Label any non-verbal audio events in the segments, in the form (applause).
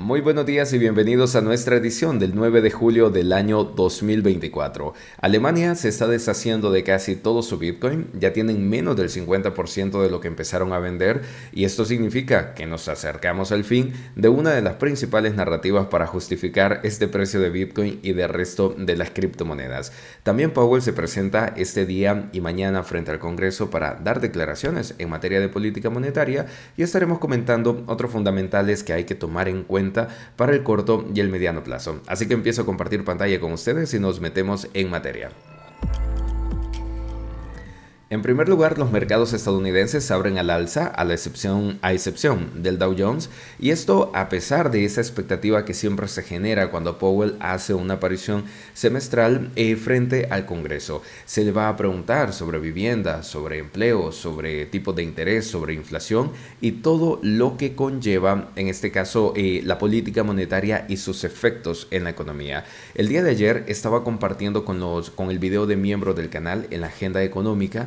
Muy buenos días y bienvenidos a nuestra edición del 9 de julio del año 2024. Alemania se está deshaciendo de casi todo su Bitcoin, ya tienen menos del 50% de lo que empezaron a vender y esto significa que nos acercamos al fin de una de las principales narrativas para justificar este precio de Bitcoin y del resto de las criptomonedas. También Powell se presenta este día y mañana frente al Congreso para dar declaraciones en materia de política monetaria y estaremos comentando otros fundamentales que hay que tomar en cuenta para el corto y el mediano plazo. Así que empiezo a compartir pantalla con ustedes y nos metemos en materia. En primer lugar, los mercados estadounidenses abren al alza, a la excepción del Dow Jones, y esto a pesar de esa expectativa que siempre se genera cuando Powell hace una aparición semestral eh, frente al Congreso. Se le va a preguntar sobre vivienda, sobre empleo, sobre tipo de interés, sobre inflación y todo lo que conlleva, en este caso, eh, la política monetaria y sus efectos en la economía. El día de ayer estaba compartiendo con los con el video de miembro del canal en la agenda económica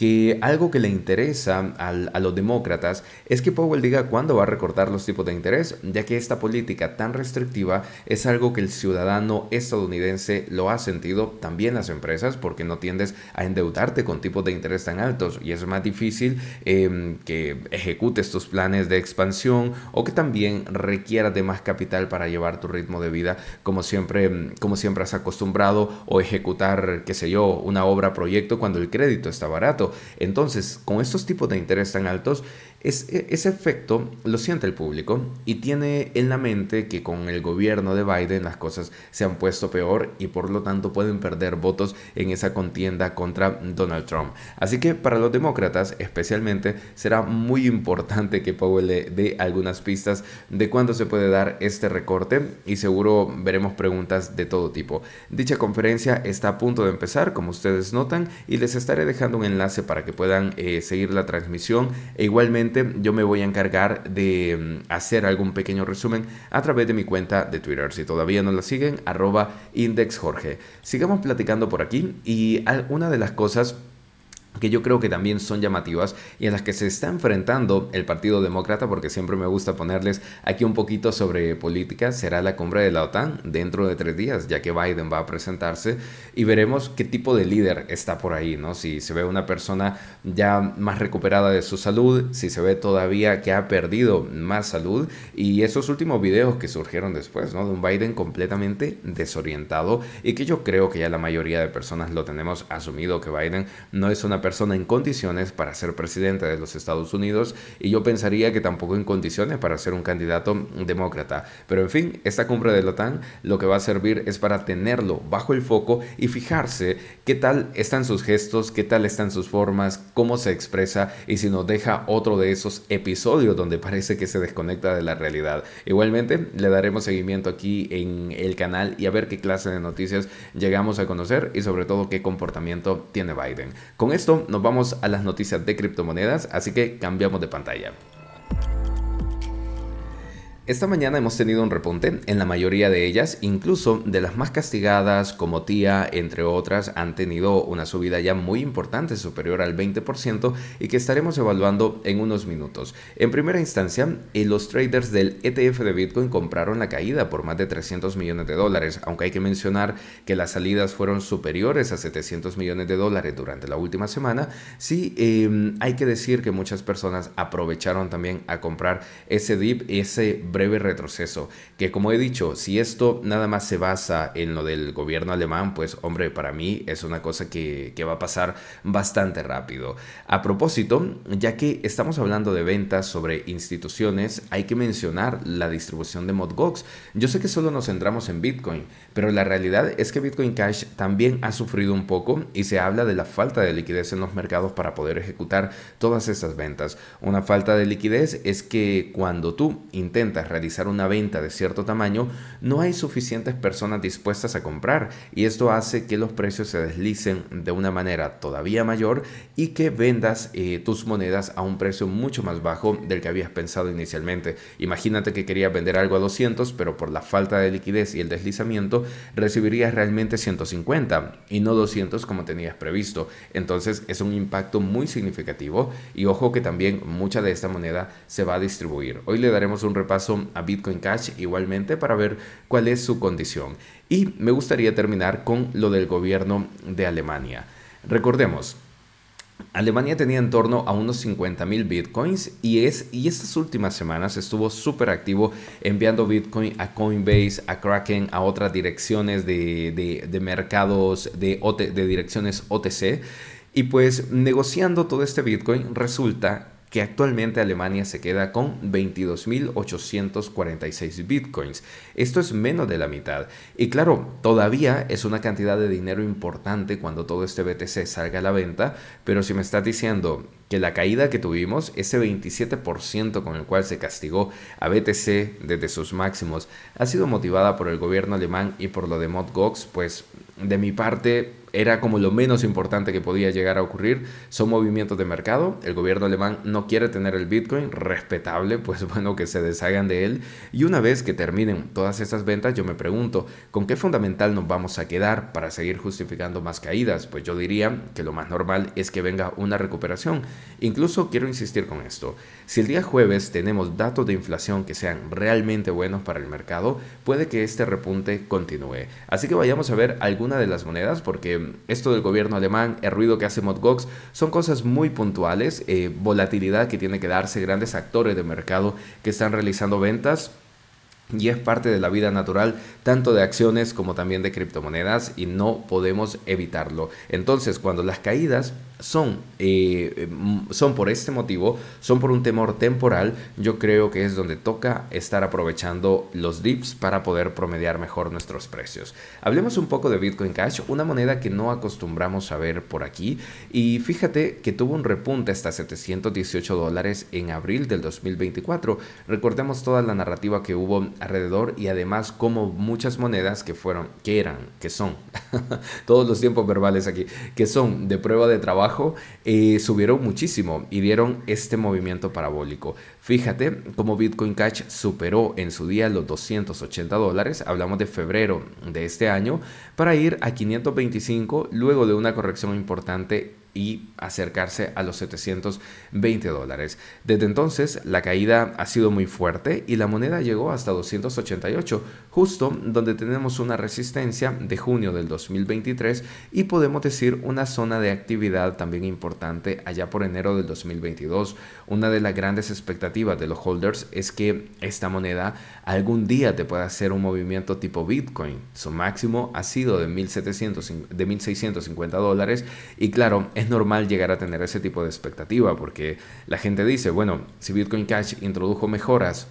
que algo que le interesa a los demócratas es que Powell diga cuándo va a recortar los tipos de interés, ya que esta política tan restrictiva es algo que el ciudadano estadounidense lo ha sentido, también las empresas, porque no tiendes a endeudarte con tipos de interés tan altos y es más difícil em, que ejecutes tus planes de expansión o que también requieras de más capital para llevar tu ritmo de vida como siempre, em, como siempre has acostumbrado o ejecutar, qué sé yo, una obra proyecto cuando el crédito está barato. Entonces, con estos tipos de interés tan altos, es, e, ese efecto lo siente el público y tiene en la mente que con el gobierno de Biden las cosas se han puesto peor y por lo tanto pueden perder votos en esa contienda contra Donald Trump. Así que para los demócratas especialmente será muy importante que Powell dé algunas pistas de cuándo se puede dar este recorte y seguro veremos preguntas de todo tipo. Dicha conferencia está a punto de empezar como ustedes notan y les estaré dejando un enlace para que puedan eh, seguir la transmisión e igualmente yo me voy a encargar de mm, hacer algún pequeño resumen a través de mi cuenta de Twitter. Si todavía no la siguen, arroba indexjorge. Sigamos platicando por aquí y una de las cosas que yo creo que también son llamativas y en las que se está enfrentando el Partido Demócrata, porque siempre me gusta ponerles aquí un poquito sobre política, será la cumbre de la OTAN dentro de tres días, ya que Biden va a presentarse y veremos qué tipo de líder está por ahí, ¿no? Si se ve una persona ya más recuperada de su salud, si se ve todavía que ha perdido más salud y esos últimos videos que surgieron después, ¿no? De un Biden completamente desorientado y que yo creo que ya la mayoría de personas lo tenemos asumido que Biden no es una persona en condiciones para ser presidente de los Estados Unidos y yo pensaría que tampoco en condiciones para ser un candidato demócrata. Pero en fin, esta cumbre de la OTAN lo que va a servir es para tenerlo bajo el foco y fijarse qué tal están sus gestos, qué tal están sus formas, cómo se expresa y si nos deja otro de esos episodios donde parece que se desconecta de la realidad. Igualmente, le daremos seguimiento aquí en el canal y a ver qué clase de noticias llegamos a conocer y sobre todo qué comportamiento tiene Biden. Con esto nos vamos a las noticias de criptomonedas, así que cambiamos de pantalla. Esta mañana hemos tenido un repunte en la mayoría de ellas, incluso de las más castigadas como TIA, entre otras, han tenido una subida ya muy importante, superior al 20% y que estaremos evaluando en unos minutos. En primera instancia, eh, los traders del ETF de Bitcoin compraron la caída por más de 300 millones de dólares, aunque hay que mencionar que las salidas fueron superiores a 700 millones de dólares durante la última semana. Sí, em, hay que decir que muchas personas aprovecharon también a comprar ese dip, ese break breve retroceso, que como he dicho, si esto nada más se basa en lo del gobierno alemán, pues hombre, para mí es una cosa que, va a pasar bastante rápido. A propósito, ya que estamos hablando de ventas sobre instituciones, hay que mencionar la distribución de ModGox. Yo sé que solo nos centramos en Bitcoin, pero la realidad es que Bitcoin Cash también ha sufrido un poco y se habla de la falta de liquidez en los mercados para poder ejecutar todas esas ventas. Una falta de liquidez es que cuando tú intentas realizar una venta de cierto tamaño, no hay suficientes personas dispuestas a comprar y esto hace que los precios se deslicen de una manera todavía mayor y que vendas eh, tus monedas a un precio mucho más bajo del que habías pensado inicialmente. Imagínate que querías vender algo a 200, pero por la falta de liquidez y el deslizamiento recibirías realmente 150 y no 200 como tenías previsto. Entonces es un impacto muy significativo y ojo que también mucha de esta moneda se va a distribuir. Hoy le daremos un repaso a Bitcoin Cash igualmente para ver cuál es su condición. Y me gustaría terminar con lo del gobierno de Alemania. Recordemos, Alemania tenía en torno a unos 50.000 bitcoins y, es, y estas últimas semanas estuvo súper activo enviando bitcoin a Coinbase, a Kraken, a otras direcciones de, mercados, de, de direcciones OTC. Y pues negociando todo este bitcoin resulta que actualmente Alemania se queda con 22.846 bitcoins. Esto es menos de la mitad. Y claro, todavía es una cantidad de dinero importante cuando todo este BTC salga a la venta, pero si me estás diciendo que la caída que tuvimos, ese 27% con el cual se castigó a BTC desde sus máximos, ha sido motivada por el gobierno alemán y por lo de ModGox, Gox, pues de mi parte era como lo menos importante que podía llegar a ocurrir. Son movimientos de mercado. El gobierno alemán no quiere tener el Bitcoin, respetable, (laughs) pues bueno, que se deshagan de él. Y una vez que terminen todas estas ventas, yo me pregunto, ¿con qué fundamental nos vamos a quedar para seguir justificando más caídas? Pues yo diría que lo más normal es que venga una recuperación. Incluso quiero insistir con esto. Si el día jueves tenemos datos de inflación que sean realmente buenos para el mercado, puede que este repunte continúe. Así que vayamos a ver alguna de las monedas porque esto del gobierno alemán, el ruido que hace ModGox, son cosas muy puntuales, eh, volatilidad que tiene que darse, grandes actores de mercado que están realizando ventas y es parte de la vida natural tanto de acciones como también de criptomonedas y no podemos evitarlo. Entonces, cuando las caídas son, eh, eh, son por este motivo, son por un temor temporal, yo creo que es donde toca estar aprovechando los dips para poder promediar mejor nuestros precios. Hablemos un poco de Bitcoin Cash, una moneda que no acostumbramos a ver por aquí y fíjate que tuvo un repunte hasta 718 dólares en abril del 2024. Recordemos toda la narrativa que hubo alrededor y además como muchas monedas que fueron, que eran, que son, (laughs) todos los tiempos verbales aquí, que son de prueba de trabajo eh, subieron muchísimo y dieron este movimiento parabólico. Fíjate cómo Bitcoin Cash superó en su día los 280 dólares, hablamos de febrero de este año, para ir a 525 luego de una corrección importante y acercarse a los 720 dólares. Desde entonces la caída ha sido muy fuerte y la moneda llegó hasta 288, justo donde tenemos una resistencia de junio del 2023 y podemos decir una zona de actividad también importante allá por enero del 2022. Una de las grandes expectativas de los holders es que esta moneda algún día te pueda hacer un movimiento tipo Bitcoin. Su máximo ha sido de 1.650 dólares y claro, es normal llegar a tener ese tipo de expectativa porque la gente dice, bueno, si Bitcoin Cash introdujo mejoras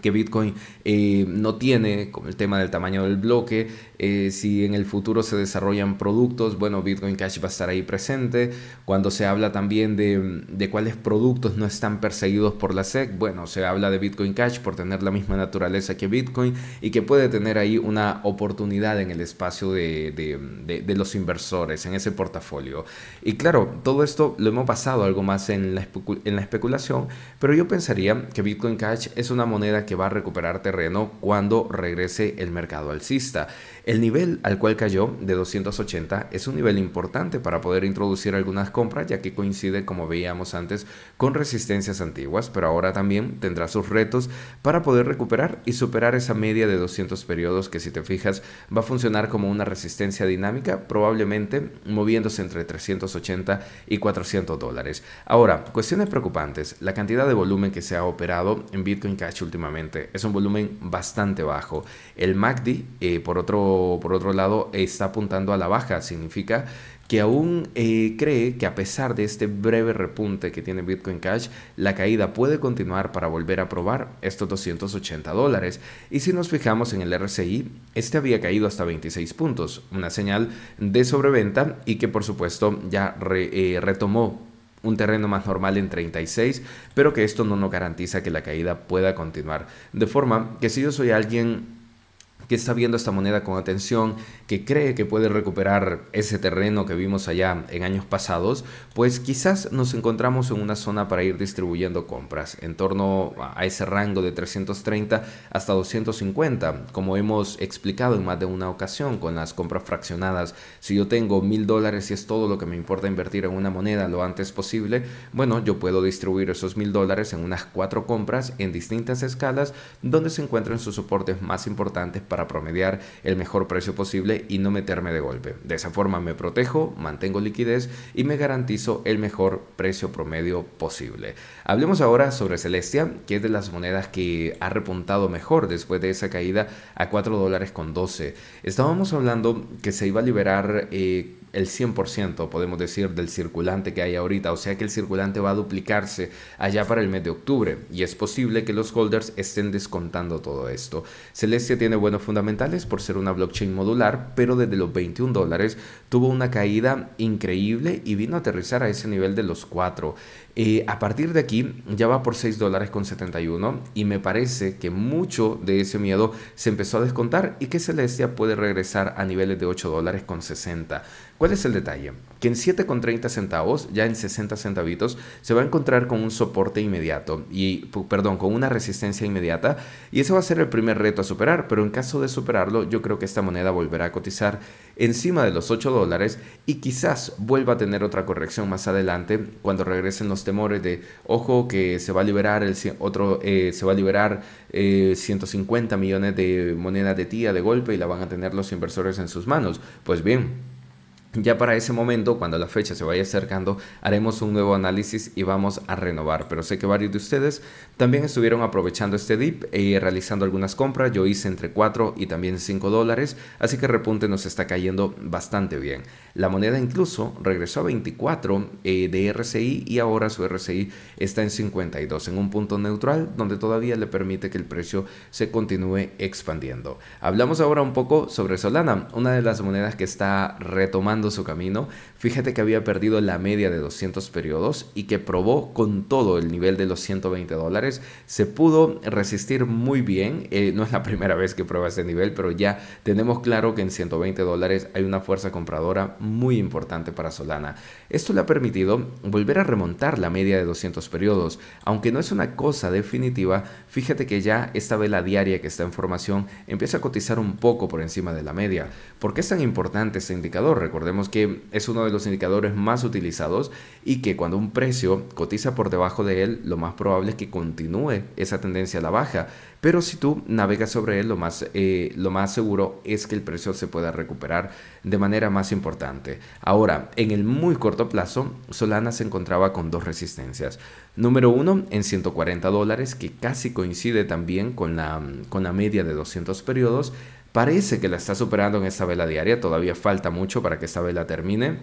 que Bitcoin eh, no tiene, como el tema del tamaño del bloque, eh, si en el futuro se desarrollan productos, bueno, Bitcoin Cash va a estar ahí presente. Cuando se habla también de, de, cuáles productos no están perseguidos por la SEC, bueno, se habla de Bitcoin Cash por tener la misma naturaleza que Bitcoin y que puede tener ahí una oportunidad en el espacio de, los inversores, en ese portafolio. Y claro, todo esto lo hemos pasado algo más en la, en la especulación, pero yo pensaría que Bitcoin Cash es una moneda que va a recuperar terreno cuando regrese el mercado alcista. El nivel al cual cayó de 280 es un nivel importante para poder introducir algunas compras ya que coincide como veíamos antes con resistencias antiguas, pero ahora también tendrá sus retos para poder recuperar y superar esa media de 200 periodos que si te fijas va a funcionar como una resistencia dinámica probablemente moviéndose entre 380 y 400 dólares. Ahora, cuestiones preocupantes, la cantidad de volumen que se ha operado en Bitcoin Cash últimamente es un volumen bastante bajo el MACD, eh, por, otro, por otro lado, está apuntando a la baja. Significa que aún eh, cree que a pesar de este breve repunte que tiene Bitcoin Cash, la caída puede continuar para volver a probar estos 280 dólares. Y si nos fijamos en el RSI, este había caído hasta 26 puntos, una señal de sobreventa y que por supuesto ya eh, retomó un terreno más normal en 36, pero que esto no nos garantiza que la caída pueda continuar. De forma que si yo soy alguien que está viendo esta moneda con atención, que cree que puede recuperar ese terreno que vimos allá en años pasados, pues quizás nos encontramos en una zona para ir distribuyendo compras, en torno a ese rango de 330 hasta 250, como hemos explicado en más de una ocasión con las compras fraccionadas. Si yo tengo mil dólares y es todo lo que me importa invertir en una moneda lo antes posible, bueno, yo puedo distribuir esos mil dólares en unas cuatro compras en distintas escalas donde se encuentran sus soportes más importantes para promediar el mejor precio posible y no meterme de golpe. De esa forma me protejo, mantengo liquidez y me garantizo el mejor precio promedio posible. Hablemos ahora sobre Celestia, que es de las monedas que ha repuntado mejor después de esa caída a 4 dólares con 12. Estábamos hablando que se iba a liberar... Eh, el 100%, podemos decir, del circulante que hay ahorita. O sea que el circulante va a duplicarse allá para el mes de octubre. Y es posible que los holders estén descontando todo esto. Celestia tiene buenos fundamentales por ser una blockchain modular, pero desde los 21 dólares tuvo una caída increíble y vino a aterrizar a ese nivel de los 4 a partir de aquí ya va por 6 dólares con 71 y me parece que mucho de ese miedo se empezó a descontar y que Celestia puede regresar a niveles de 8 dólares con 60. ¿Cuál es el detalle? Que en 7,30 centavos, ya en 60 centavitos, se va a encontrar con un soporte inmediato y, perdón, con una resistencia inmediata y ese va a ser el primer reto a superar, pero en caso de superarlo yo creo que esta moneda volverá a cotizar encima de los 8 dólares y quizás vuelva a tener otra corrección más adelante cuando regresen los temores de, ojo, que se va a liberar, el, otro, eh, se va a liberar 150 eh, millones de moneda de tía de golpe y la van a tener los inversores en sus manos. Pues bien, ya para ese momento, cuando la fecha se vaya acercando, haremos un nuevo análisis y vamos a renovar. Pero sé que varios de ustedes también estuvieron aprovechando este dip y e realizando algunas compras. Yo hice entre 4 y también 5 dólares, así que repunte nos está cayendo bastante bien. La moneda incluso regresó a 24 eh, de RCI y ahora su RCI está en 52, en un punto neutral donde todavía le permite que el precio se continúe expandiendo. Hablamos ahora un poco sobre Solana, una de las monedas que está retomando su camino, fíjate que había perdido la media de 200 periodos y que probó con todo el nivel de los 120 dólares. Se pudo resistir muy bien, eh, no es la (laughs) primera vez que prueba ese nivel, pero ya tenemos claro que en 120 dólares hay una fuerza compradora muy importante para Solana. Esto le ha permitido volver a remontar la media de 200 periodos, aunque no es una cosa definitiva, fíjate que ya esta vela diaria que está en formación empieza a cotizar un poco por encima de la media. ¿Por qué es tan importante este indicador? Recordemos Vemos que es uno de los indicadores más utilizados y que cuando un precio cotiza por debajo de él, lo más probable es que continúe esa tendencia a la baja. Pero si tú navegas sobre él, lo más, eh, lo más seguro es que el precio se pueda recuperar de manera más importante. Ahora, en el muy corto plazo, Solana se encontraba con dos resistencias. Número uno, en 140 dólares, que casi coincide también con la, con la media de 200 periodos. Parece que la está superando en esta vela diaria, todavía falta mucho para que esta vela termine,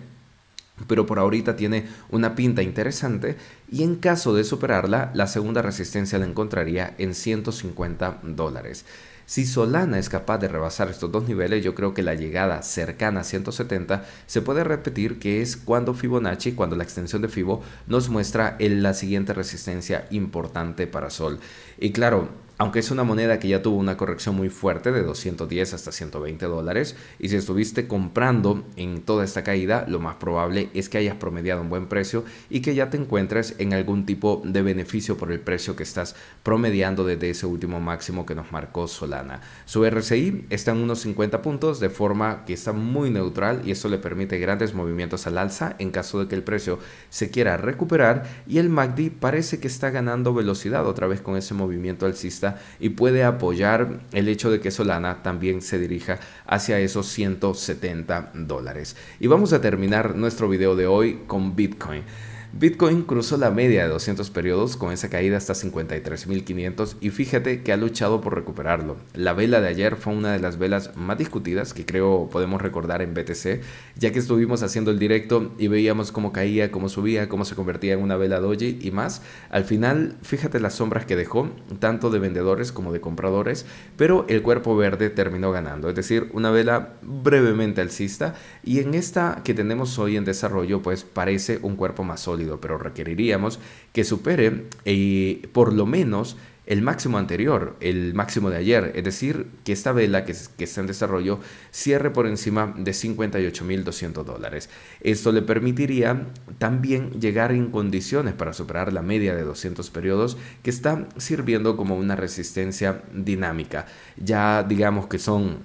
pero por ahorita tiene una pinta interesante y en caso de superarla, la segunda resistencia la encontraría en 150 dólares. Si Solana es capaz de rebasar estos dos niveles, yo creo que la llegada cercana a 170 se puede repetir que es cuando Fibonacci, cuando la extensión de Fibo nos muestra en la siguiente resistencia importante para Sol. Y claro, aunque es una moneda que ya tuvo una corrección muy fuerte de 210 hasta 120 dólares, y si estuviste comprando en toda esta caída, lo más probable es que hayas promediado un buen precio y que ya te encuentres en algún tipo de beneficio por el precio que estás promediando desde ese último máximo que nos marcó Solana. Su RSI está en unos 50 puntos de forma que está muy neutral y eso le permite grandes movimientos al alza en caso de que el precio se quiera recuperar y el MACD parece que está ganando velocidad otra vez con ese movimiento alcista y puede apoyar el hecho de que Solana también se dirija hacia esos 170 dólares. Y vamos a terminar nuestro video de hoy con Bitcoin. Bitcoin cruzó la media de 200 periodos con esa caída hasta 53.500 y fíjate que ha luchado por recuperarlo. La vela de ayer fue una de las velas más discutidas que creo podemos recordar en BTC, ya que estuvimos haciendo el directo y veíamos cómo caía, cómo subía, cómo se convertía en una vela doji y más. Al final, fíjate las sombras que dejó, tanto de vendedores como de compradores, pero el cuerpo verde terminó ganando, es decir, una vela brevemente alcista y en esta que tenemos hoy en desarrollo pues parece un cuerpo más sólido pero requeriríamos que supere eh, por lo menos el máximo anterior, el máximo de ayer, es decir, que esta vela que, que está en desarrollo cierre por encima de 58.200 dólares. Esto le permitiría también llegar en condiciones para superar la media de 200 periodos que está sirviendo como una resistencia dinámica. Ya digamos que son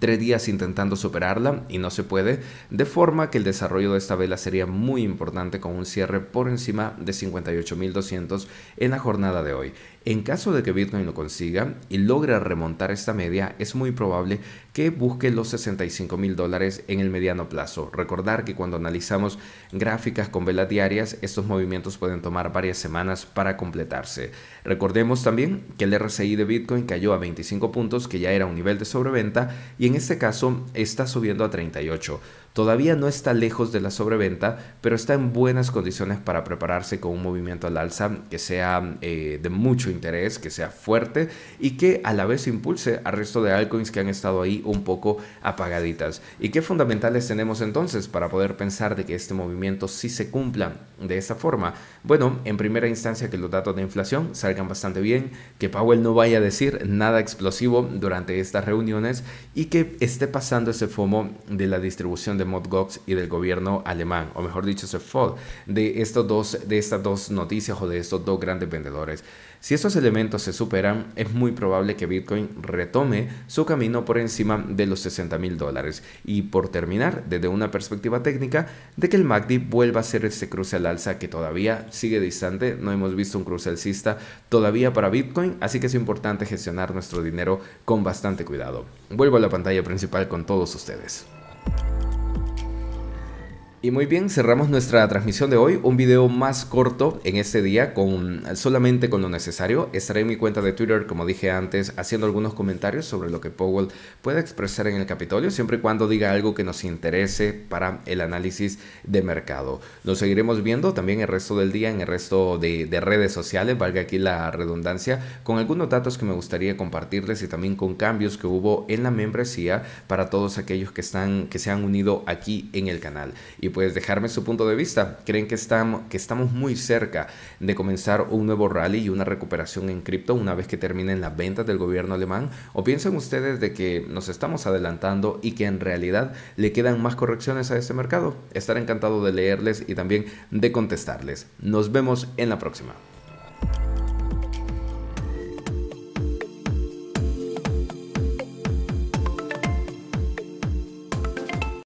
tres días intentando superarla y no se puede, de forma que el desarrollo de esta vela sería muy importante con un cierre por encima de 58.200 en la jornada de hoy. En caso de que Bitcoin lo consiga y logre remontar esta media, es muy probable que busque los 65 mil dólares en el mediano plazo. Recordar que cuando analizamos gráficas con velas diarias, estos movimientos pueden tomar varias semanas para completarse. Recordemos también que el RSI de Bitcoin cayó a 25 puntos, que ya era un nivel de sobreventa, y en este caso está subiendo a 38. Todavía no está lejos de la sobreventa, pero está en buenas condiciones para prepararse con un movimiento al alza que sea eh, de mucho interés, que sea fuerte y que a la vez impulse al resto de altcoins que han estado ahí un poco apagaditas. ¿Y qué fundamentales tenemos entonces para poder pensar de que este movimiento sí se cumpla de esa forma? Bueno, en primera instancia que los datos de inflación salgan bastante bien, que Powell no vaya a decir nada explosivo durante estas reuniones y que esté pasando ese FOMO de la distribución de Modgox Gox y del gobierno alemán, o mejor dicho, Sefod, de, estos dos, de estas dos noticias o de estos dos grandes vendedores. Si estos elementos se superan, es muy probable que Bitcoin retome su camino por encima de los 60 mil dólares. Y por terminar, desde una perspectiva técnica, de que el MACD vuelva a ser ese cruce al alza que todavía sigue distante, no hemos visto un cruce alcista todavía para Bitcoin, así que es importante gestionar nuestro dinero con bastante cuidado. Vuelvo a la pantalla principal con todos ustedes. Y muy bien, cerramos nuestra transmisión de hoy, un video más corto en este día, con solamente con lo necesario. Estaré en mi cuenta de Twitter, como dije antes, haciendo algunos comentarios sobre lo que Powell puede expresar en el Capitolio, siempre y cuando diga algo que nos interese para el análisis de mercado. Lo seguiremos viendo también el resto del día en el resto de, redes sociales, valga aquí la redundancia, con algunos datos que me gustaría compartirles y también con cambios que hubo en la membresía para todos aquellos que están que se han unido aquí en el canal. Y pues dejarme su punto de vista. ¿Creen que estamos, que estamos muy cerca de comenzar un nuevo rally y una recuperación en cripto una vez que terminen las ventas del gobierno alemán? ¿O piensan ustedes de que nos estamos adelantando y que en realidad le quedan más correcciones a este mercado? Estaré encantado de leerles y también de contestarles. Nos vemos en la próxima.